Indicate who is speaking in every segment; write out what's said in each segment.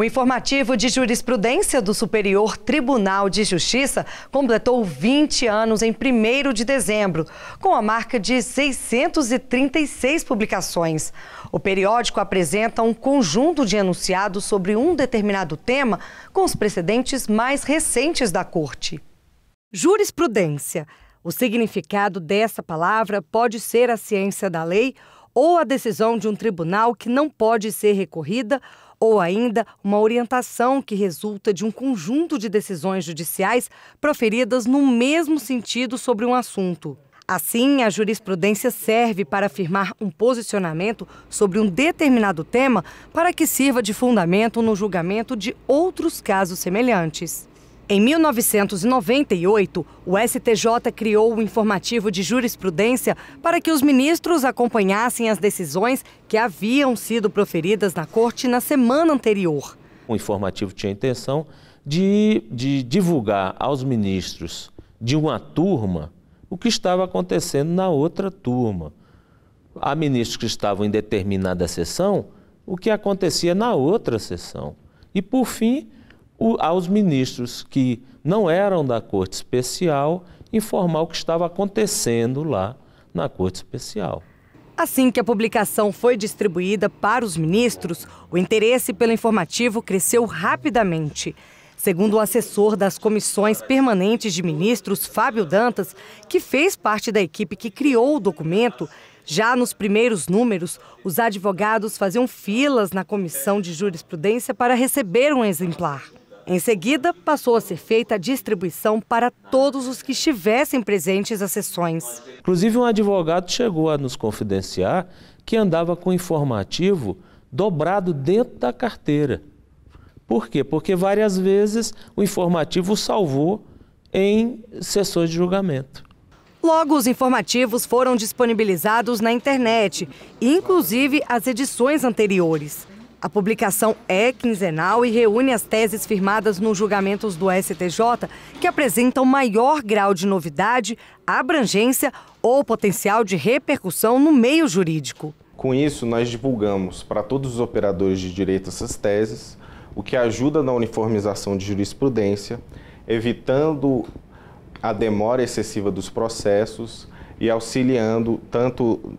Speaker 1: O informativo de jurisprudência do Superior Tribunal de Justiça completou 20 anos em 1 de dezembro, com a marca de 636 publicações. O periódico apresenta um conjunto de enunciados sobre um determinado tema com os precedentes mais recentes da Corte. Jurisprudência. O significado dessa palavra pode ser a ciência da lei ou a decisão de um tribunal que não pode ser recorrida ou ainda uma orientação que resulta de um conjunto de decisões judiciais proferidas no mesmo sentido sobre um assunto. Assim, a jurisprudência serve para afirmar um posicionamento sobre um determinado tema para que sirva de fundamento no julgamento de outros casos semelhantes. Em 1998, o STJ criou o informativo de jurisprudência para que os ministros acompanhassem as decisões que haviam sido proferidas na corte na semana anterior.
Speaker 2: O informativo tinha a intenção de, de divulgar aos ministros de uma turma o que estava acontecendo na outra turma. Há ministros que estavam em determinada sessão, o que acontecia na outra sessão. E, por fim, o, aos ministros que não eram da Corte Especial informar o que estava acontecendo lá na Corte Especial.
Speaker 1: Assim que a publicação foi distribuída para os ministros, o interesse pelo informativo cresceu rapidamente. Segundo o assessor das comissões permanentes de ministros, Fábio Dantas, que fez parte da equipe que criou o documento, já nos primeiros números, os advogados faziam filas na comissão de jurisprudência para receber um exemplar. Em seguida, passou a ser feita a distribuição para todos os que estivessem presentes às sessões. Inclusive, um advogado chegou a nos confidenciar que
Speaker 2: andava com informativo dobrado dentro da carteira. Por quê? Porque várias vezes o informativo salvou em sessões de julgamento.
Speaker 1: Logo, os informativos foram disponibilizados na internet, inclusive as edições anteriores. A publicação é quinzenal e reúne as teses firmadas nos julgamentos do STJ, que apresentam maior grau de novidade, abrangência ou potencial de repercussão no meio jurídico.
Speaker 2: Com isso, nós divulgamos para todos os operadores de direito essas teses, o que ajuda na uniformização de jurisprudência, evitando a demora excessiva dos processos e auxiliando tanto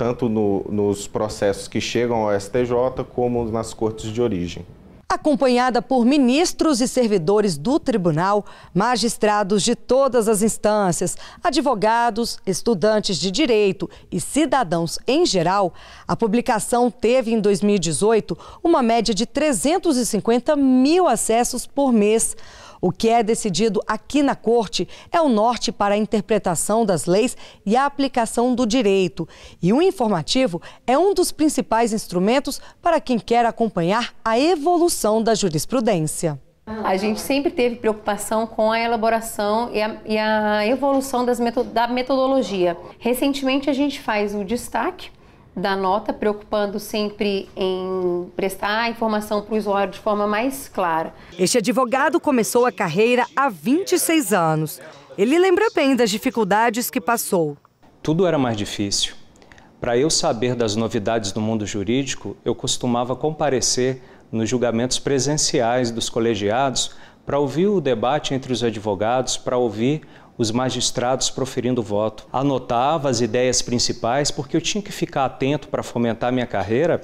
Speaker 2: tanto no, nos processos que chegam ao STJ como nas cortes de origem.
Speaker 1: Acompanhada por ministros e servidores do tribunal, magistrados de todas as instâncias, advogados, estudantes de direito e cidadãos em geral, a publicação teve em 2018 uma média de 350 mil acessos por mês. O que é decidido aqui na Corte é o norte para a interpretação das leis e a aplicação do direito. E o informativo é um dos principais instrumentos para quem quer acompanhar a evolução da jurisprudência.
Speaker 3: A gente sempre teve preocupação com a elaboração e a, e a evolução das meto da metodologia. Recentemente, a gente faz o destaque da nota, preocupando sempre em prestar a informação para o usuário de forma mais clara.
Speaker 1: Este advogado começou a carreira há 26 anos. Ele lembra bem das dificuldades que passou.
Speaker 3: Tudo era mais difícil. Para eu saber das novidades do mundo jurídico, eu costumava comparecer nos julgamentos presenciais dos colegiados para ouvir o debate entre os advogados, para ouvir os magistrados proferindo voto. Anotava as ideias principais, porque eu tinha que ficar atento para fomentar minha carreira.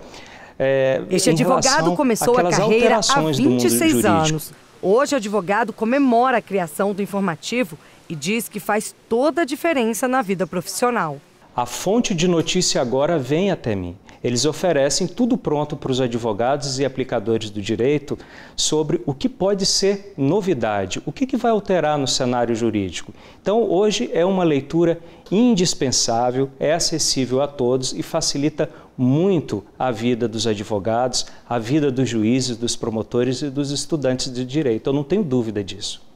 Speaker 3: É, Esse advogado começou a carreira há 26 anos.
Speaker 1: Hoje, o advogado comemora a criação do informativo e diz que faz toda a diferença na vida profissional.
Speaker 3: A fonte de notícia agora vem até mim. Eles oferecem tudo pronto para os advogados e aplicadores do direito sobre o que pode ser novidade, o que, que vai alterar no cenário jurídico. Então, hoje é uma leitura indispensável, é acessível a todos e facilita muito a vida dos advogados, a vida dos juízes, dos promotores e dos estudantes de direito. Eu não tenho dúvida disso.